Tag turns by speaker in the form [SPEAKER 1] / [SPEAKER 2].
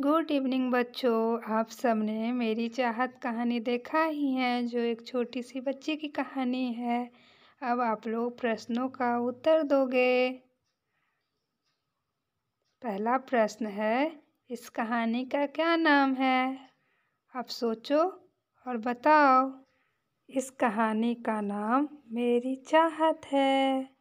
[SPEAKER 1] good evening बच्चों आप सबने मेरी चाहत कहानी देखा ही है जो एक छोटी सी बच्ची की कहानी है अब आप लोग प्रश्नों का उत्तर दोगे पहला प्रश्न है इस कहानी का क्या नाम है आप सोचो और बताओ इस कहानी का नाम मेरी चाहत है